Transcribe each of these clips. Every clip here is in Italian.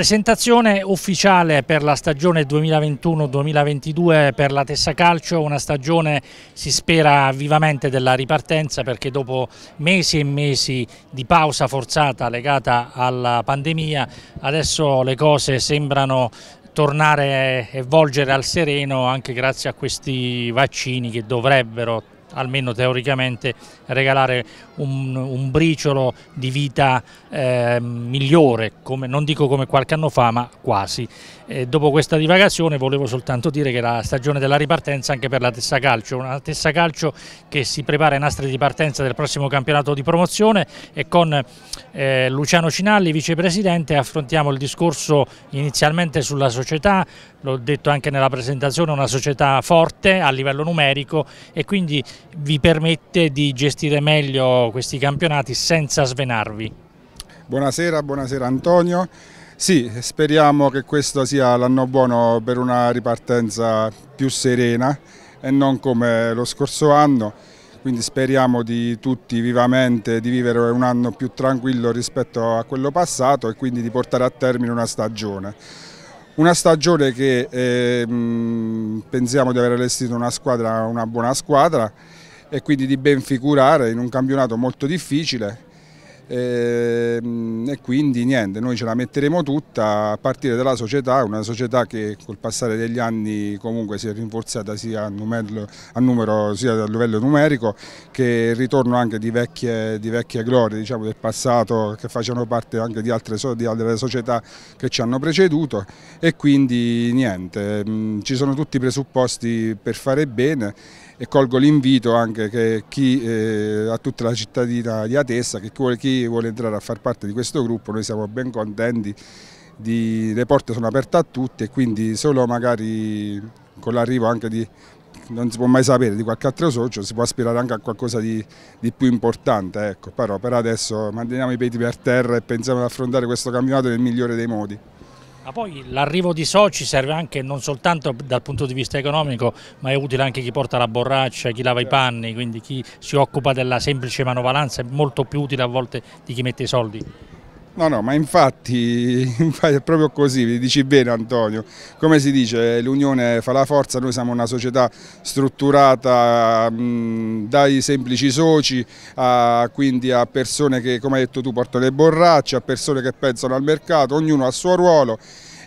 Presentazione ufficiale per la stagione 2021-2022 per la Tessa Calcio, una stagione si spera vivamente della ripartenza perché dopo mesi e mesi di pausa forzata legata alla pandemia adesso le cose sembrano tornare e volgere al sereno anche grazie a questi vaccini che dovrebbero almeno teoricamente, regalare un, un briciolo di vita eh, migliore, come, non dico come qualche anno fa, ma quasi. E dopo questa divagazione volevo soltanto dire che la stagione della ripartenza anche per la Tessa Calcio, una Tessa Calcio che si prepara ai nastri di partenza del prossimo campionato di promozione e con eh, Luciano Cinalli, vicepresidente, affrontiamo il discorso inizialmente sulla società, l'ho detto anche nella presentazione, una società forte a livello numerico e quindi vi permette di gestire meglio questi campionati senza svenarvi. Buonasera, buonasera Antonio. Sì, speriamo che questo sia l'anno buono per una ripartenza più serena e non come lo scorso anno, quindi speriamo di tutti vivamente di vivere un anno più tranquillo rispetto a quello passato e quindi di portare a termine una stagione. Una stagione che eh, pensiamo di aver allestito una squadra, una buona squadra, e quindi di ben figurare in un campionato molto difficile ehm, e, quindi niente, noi ce la metteremo tutta a partire dalla società, una società che col passare degli anni comunque si è rinforzata sia a numero, a, numero, sia a livello numerico che il ritorno anche di vecchie, di vecchie glorie diciamo, del passato che facevano parte anche di altre, di altre, società che ci hanno preceduto e quindi niente, ehm, ci sono tutti i presupposti per fare bene e colgo l'invito anche che chi, eh, a tutta la cittadina di Atessa, che vuole, chi vuole entrare a far parte di questo gruppo, noi siamo ben contenti, di, le porte sono aperte a tutti e quindi solo magari con l'arrivo anche di non si può mai sapere di qualche altro socio, si può aspirare anche a qualcosa di, di più importante, ecco. però per adesso manteniamo i piedi per terra e pensiamo ad affrontare questo campionato nel migliore dei modi. Ma poi l'arrivo di soci serve anche non soltanto dal punto di vista economico, ma è utile anche chi porta la borraccia, chi lava i certo. panni, quindi chi si occupa della semplice manovalanza è molto più utile a volte di chi mette i soldi. No, no, ma infatti, è proprio così, vi dici bene Antonio, come si dice l'unione fa la forza, noi siamo una società strutturata mh, mm, dai semplici soci, a, quindi a persone che come hai detto tu portano le borracce, a persone che pensano al mercato, ognuno ha il suo ruolo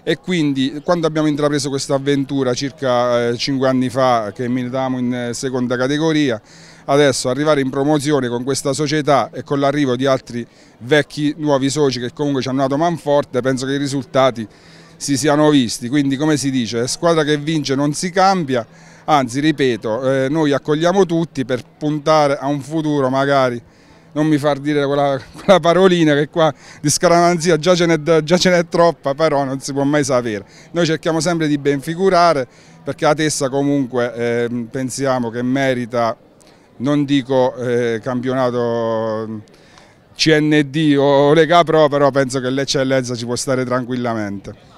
e quindi quando abbiamo intrapreso questa avventura circa eh, 5 anni fa che militavamo in eh, seconda categoria adesso arrivare in promozione con questa società e con l'arrivo di altri vecchi nuovi soci che comunque ci hanno dato man forte, penso che i risultati si siano visti, quindi come si dice, squadra che vince non si cambia, anzi ripeto, eh, noi accogliamo tutti per puntare a un futuro magari non mi far dire quella, quella, parolina che qua di scaramanzia già ce n'è troppa, però non si può mai sapere. Noi cerchiamo sempre di ben figurare perché la Tessa comunque eh, pensiamo che merita non dico eh, campionato CND o Lega Pro, però penso che l'eccellenza ci può stare tranquillamente.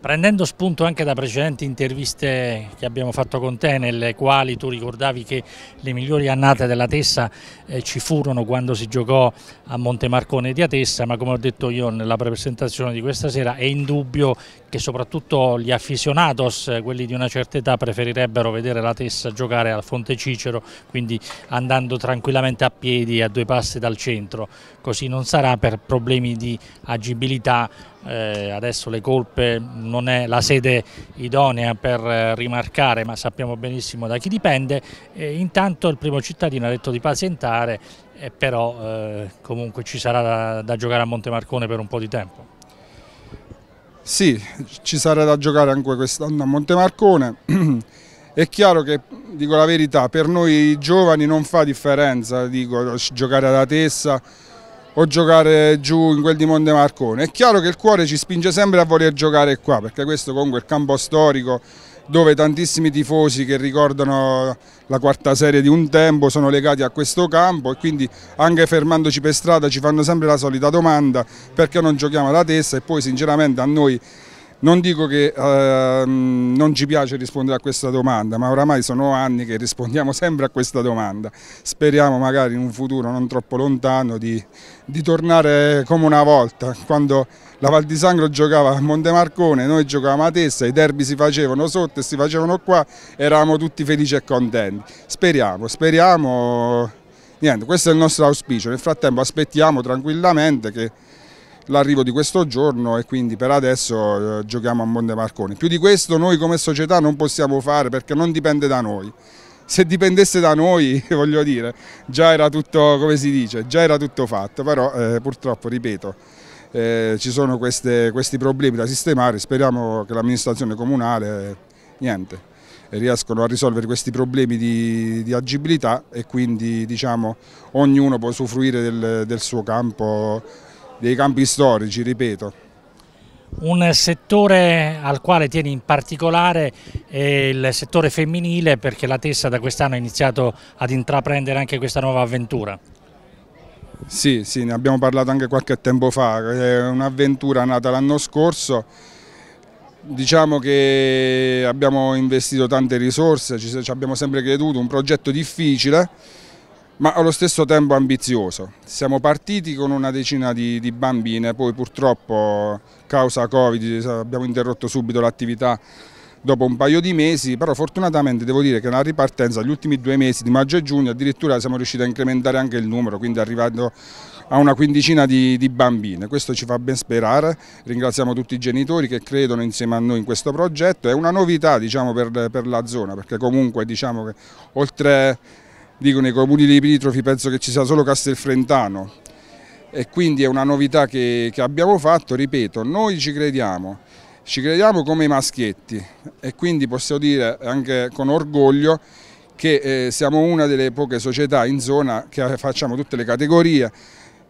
Prendendo spunto anche da precedenti interviste che abbiamo fatto con te, nelle quali tu ricordavi che le migliori annate della Tessa eh, ci furono quando si giocò a Montemarcone di Atessa, ma come ho detto io nella presentazione di questa sera è indubbio che soprattutto gli aficionados, eh, quelli di una certa età, preferirebbero vedere la Tessa giocare al Fonte Cicero, quindi andando tranquillamente a piedi a due passi dal centro. Così non sarà per problemi di agibilità, eh, adesso le colpe non è la sede idonea per eh, rimarcare, ma sappiamo benissimo da chi dipende. E intanto il primo cittadino ha detto di pazientare, eh, però eh, comunque ci sarà da, da giocare a Monte Marcone per un po' di tempo. Sì, ci sarà da giocare anche quest'anno a Montemarcone. È chiaro che, dico la verità, per noi giovani non fa differenza dico, giocare alla Tessa o giocare giù in quel di Montemarcone. È chiaro che il cuore ci spinge sempre a voler giocare qua, perché questo comunque è il campo storico dove tantissimi tifosi che ricordano la quarta serie di un tempo sono legati a questo campo e quindi anche fermandoci per strada ci fanno sempre la solita domanda perché non giochiamo alla testa e poi sinceramente a noi non dico che eh, non ci piace rispondere a questa domanda, ma oramai sono anni che rispondiamo sempre a questa domanda. Speriamo magari in un futuro non troppo lontano di, di tornare come una volta, quando la Val di Sangro giocava a Montemarcone, noi giocavamo a Tessa, i derby si facevano sotto e si facevano qua, eravamo tutti felici e contenti. Speriamo, speriamo, niente, questo è il nostro auspicio, nel frattempo aspettiamo tranquillamente che l'arrivo di questo giorno e quindi per adesso eh, giochiamo a Marconi. Più di questo noi come società non possiamo fare perché non dipende da noi. Se dipendesse da noi, voglio dire, già era tutto, come si dice, già era tutto fatto, però eh, purtroppo, ripeto, eh, ci sono queste, questi problemi da sistemare, speriamo che l'amministrazione comunale, niente, riescono a risolvere questi problemi di, di, agibilità e quindi diciamo ognuno può usufruire del, del suo campo dei campi storici, ripeto. Un settore al quale tieni in particolare è il settore femminile perché la Tessa da quest'anno ha iniziato ad intraprendere anche questa nuova avventura. Sì, sì, ne abbiamo parlato anche qualche tempo fa, è un'avventura nata l'anno scorso, diciamo che abbiamo investito tante risorse, ci abbiamo sempre creduto, un progetto difficile ma allo stesso tempo ambizioso. Siamo partiti con una decina di, di bambine, poi purtroppo causa Covid eh, abbiamo interrotto subito l'attività dopo un paio di mesi, però fortunatamente devo dire che nella ripartenza, gli ultimi due mesi di maggio e giugno, addirittura siamo riusciti a incrementare anche il numero, quindi arrivando a una quindicina di, di, bambine. Questo ci fa ben sperare, ringraziamo tutti i genitori che credono insieme a noi in questo progetto, è una novità diciamo, per, per, la zona, perché comunque diciamo, che oltre dico nei comuni limitrofi penso che ci sia solo Castelfrentano e quindi è una novità che, che abbiamo fatto, ripeto, noi ci crediamo, ci crediamo come i maschietti e quindi possiamo dire anche con orgoglio che eh, siamo una delle poche società in zona che facciamo tutte le categorie,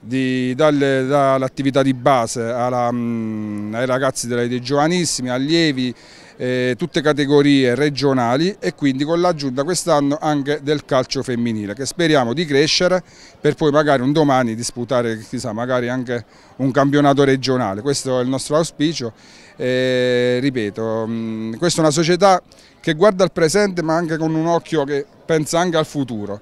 dall'attività di base alla, mh, mm, ai ragazzi dei giovanissimi, allievi, eh, tutte categorie regionali e quindi con l'aggiunta quest'anno anche del calcio femminile che speriamo di crescere per poi magari un domani disputare chissà, magari anche un campionato regionale, questo è il nostro auspicio e, eh, ripeto, mh, mm, questa è una società che guarda al presente ma anche con un occhio che pensa anche al futuro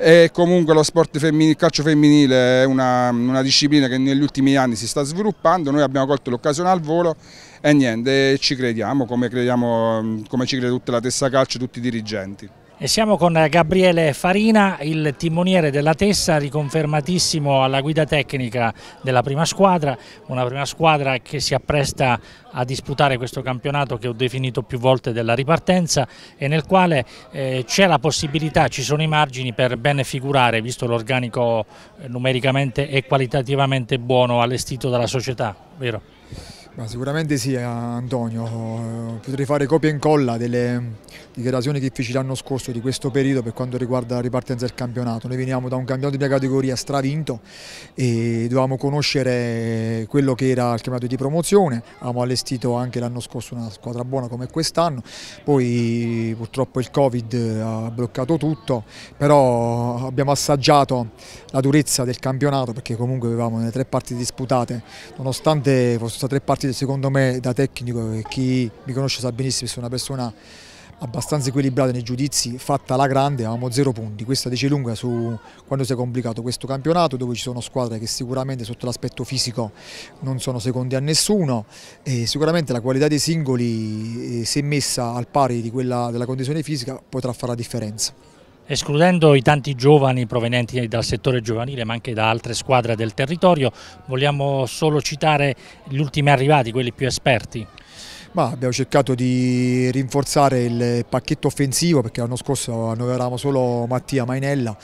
e comunque lo sport femminile, il calcio femminile è una, una disciplina che negli ultimi anni si sta sviluppando, noi abbiamo colto l'occasione al volo e niente, ci crediamo come, crediamo come ci crede tutta la Tessa Calcio, tutti i dirigenti. E siamo con Gabriele Farina, il timoniere della Tessa, riconfermatissimo alla guida tecnica della prima squadra, una prima squadra che si appresta a disputare questo campionato che ho definito più volte della ripartenza e nel quale eh, c'è la possibilità, ci sono i margini per ben figurare, visto l'organico eh, numericamente e qualitativamente buono allestito dalla società, vero? Ma sicuramente sì eh, Antonio, eh, potrei fare copia e incolla delle dichiarazioni che feci l'anno scorso di questo periodo per quanto riguarda la ripartenza del campionato. Noi veniamo da un campionato di prima categoria stravinto e dovevamo conoscere quello che era il campionato di promozione, Abbiamo allestito anche l'anno scorso una squadra buona come quest'anno, poi purtroppo il Covid ha bloccato tutto, però abbiamo assaggiato la durezza del campionato perché comunque avevamo le tre parti disputate, nonostante fossero state tre parti Basile secondo me da tecnico e chi mi conosce sa benissimo che sono una persona abbastanza equilibrata nei giudizi, fatta alla grande, avevamo zero punti, questa dice lunga su quando si è complicato questo campionato dove ci sono squadre che sicuramente sotto l'aspetto fisico non sono secondi a nessuno e sicuramente la qualità dei singoli eh, se messa al pari di quella della condizione fisica potrà fare la differenza. Escludendo i tanti giovani provenienti dal settore giovanile ma anche da altre squadre del territorio, vogliamo solo citare gli ultimi arrivati, quelli più esperti? Ma abbiamo cercato di rinforzare il pacchetto offensivo perché l'anno scorso annoveravamo solo Mattia Mainella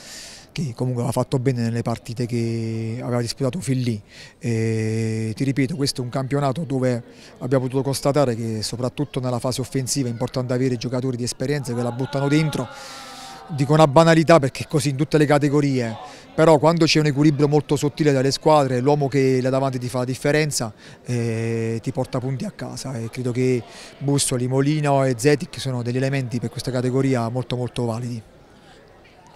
che comunque aveva fatto bene nelle partite che aveva disputato fin lì. E, ti ripeto, questo è un campionato dove abbiamo potuto constatare che soprattutto nella fase offensiva è importante avere giocatori di esperienza che la buttano dentro dico una banalità perché è così in tutte le categorie, però quando c'è un equilibrio molto sottile dalle squadre, l'uomo che là davanti ti fa la differenza eh, ti porta punti a casa e credo che Bussoli, Molino e Zetic sono degli elementi per questa categoria molto molto validi.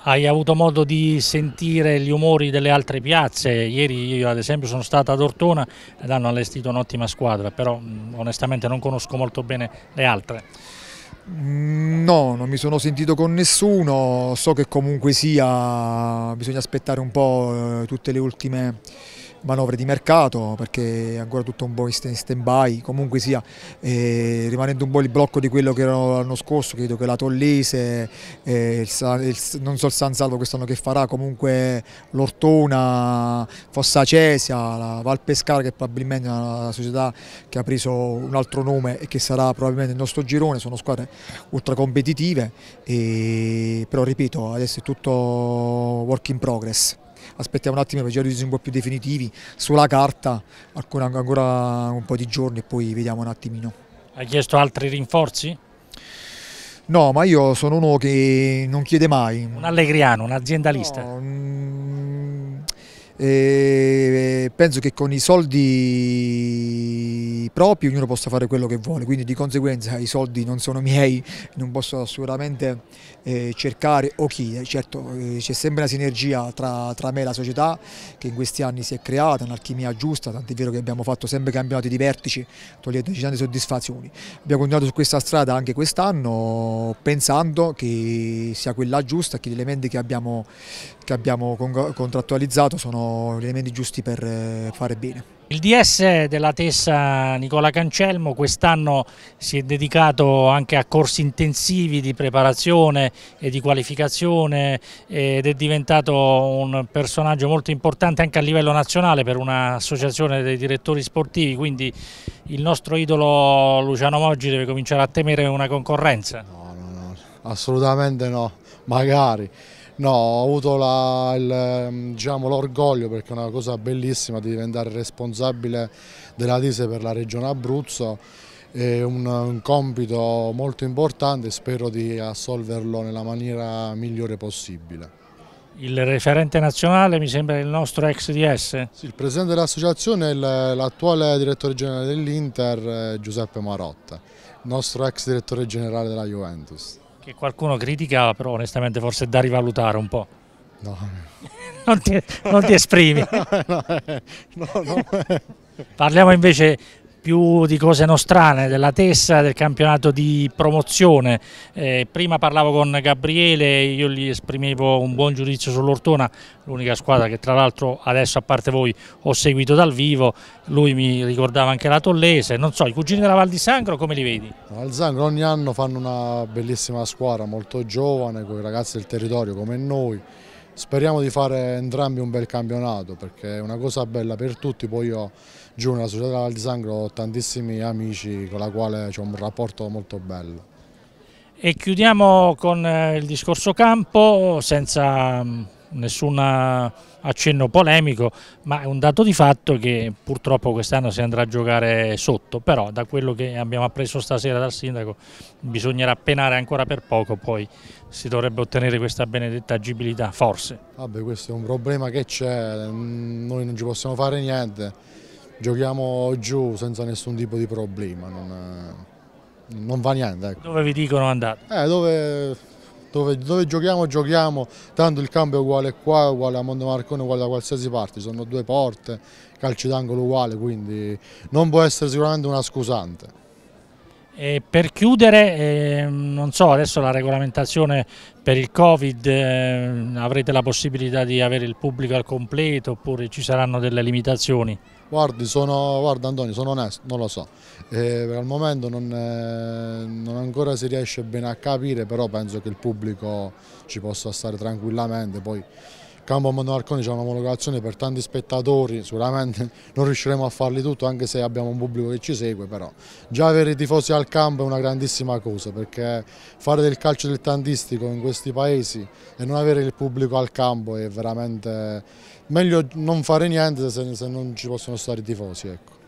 Hai avuto modo di sentire gli umori delle altre piazze, ieri io ad esempio sono stato ad Ortona ed hanno allestito un'ottima squadra, però onestamente non conosco molto bene le altre. No, non mi sono sentito con nessuno, so che comunque sia bisogna aspettare un po' eh, tutte le ultime manovre di mercato perché è ancora tutto un po' in stand by, comunque sia eh, rimanendo un po' il blocco di quello che era l'anno scorso, credo che la Tollese, eh, il, il, non so il San Salvo quest'anno che farà, comunque l'Ortona, Fossa Cesia, la Val Pescara che probabilmente è una società che ha preso un altro nome e che sarà probabilmente il nostro girone, sono squadre ultra competitive, e, però ripeto adesso è tutto work in progress aspettiamo un attimo per giudizio un po' più definitivi, sulla carta ancora, ancora un po' di giorni e poi vediamo un attimino. Hai chiesto altri rinforzi? No, ma io sono uno che non chiede mai. Un allegriano, un aziendalista? No, mh, mm, eh, penso che con i soldi soldi propri, ognuno possa fare quello che vuole, quindi di conseguenza i soldi non sono miei, non posso assolutamente eh, cercare o chiedere, eh, certo eh, c'è sempre una sinergia tra, tra, me e la società che in questi anni si è creata, un'alchimia giusta, tant'è vero che abbiamo fatto sempre campionati di vertici, togliendoci tante soddisfazioni. Abbiamo continuato su questa strada anche quest'anno pensando che sia quella giusta, che gli elementi che abbiamo, che abbiamo contrattualizzato sono gli elementi giusti per eh, fare bene. Il DS della Tessa Nicola Cancelmo quest'anno si è dedicato anche a corsi intensivi di preparazione e di qualificazione ed è diventato un personaggio molto importante anche a livello nazionale per un'associazione dei direttori sportivi, quindi il nostro idolo Luciano Moggi deve cominciare a temere una concorrenza. No, no, no, assolutamente no, magari. No, ho avuto ehm, diciamo, l'orgoglio diciamo, perché è una cosa bellissima di diventare responsabile della Dise per la regione Abruzzo, è un, un compito molto importante e spero di assolverlo nella maniera migliore possibile. Il referente nazionale mi sembra il nostro ex DS? Sì, il presidente dell'associazione è l'attuale direttore generale dell'Inter eh, Giuseppe Marotta, nostro ex direttore generale della Juventus. Che qualcuno critica, però onestamente forse è da rivalutare un po'. No. non, ti, non ti esprimi. no, eh, no, no. Parliamo invece più di cose nostrane, della tessa, del campionato di promozione. Eh, prima parlavo con Gabriele, io gli esprimevo un buon giudizio sull'Ortona, l'unica squadra che tra l'altro adesso a parte voi ho seguito dal vivo, lui mi ricordava anche la Tollese, non so, i cugini della Val di Sangro come li vedi? Val di Sangro ogni anno fanno una bellissima squadra, molto giovane, con i ragazzi del territorio come noi, speriamo di fare entrambi un bel campionato perché è una cosa bella per tutti, poi io giù nella società del Sangro ho tantissimi amici con la quale c'è un rapporto molto bello. E chiudiamo con eh, il discorso campo senza mm, nessun eh, accenno polemico, ma è un dato di fatto che purtroppo quest'anno si andrà a giocare sotto, però da quello che abbiamo appreso stasera dal sindaco bisognerà penare ancora per poco, poi si dovrebbe ottenere questa benedetta agibilità, forse. Vabbè questo è un problema che c'è, mm, noi non ci possiamo fare niente giochiamo giù senza nessun tipo di problema, non, eh, non va niente. Ecco. Dove vi dicono andate? Eh, dove, dove, dove, giochiamo giochiamo, tanto il campo è uguale qua, uguale a Montemarcone, uguale da qualsiasi parte, sono due porte, calci d'angolo uguale, quindi non può essere sicuramente una scusante. E per chiudere, eh, non so, adesso la regolamentazione per il Covid, eh, avrete la possibilità di avere il pubblico al completo oppure ci saranno delle limitazioni? Guardi, sono, guarda Antonio, sono onesto, non lo so. Eh, al momento non, eh, non, ancora si riesce bene a capire, però penso che il pubblico ci possa stare tranquillamente. Poi Campo Montemarconi c'è un'omologazione per tanti spettatori, sicuramente non riusciremo a farli tutto anche se abbiamo un pubblico che ci segue, però già avere i tifosi al campo è una grandissima cosa perché fare del calcio dilettantistico in questi paesi e non avere il pubblico al campo è veramente meglio non fare niente se non ci possono stare i tifosi. Ecco.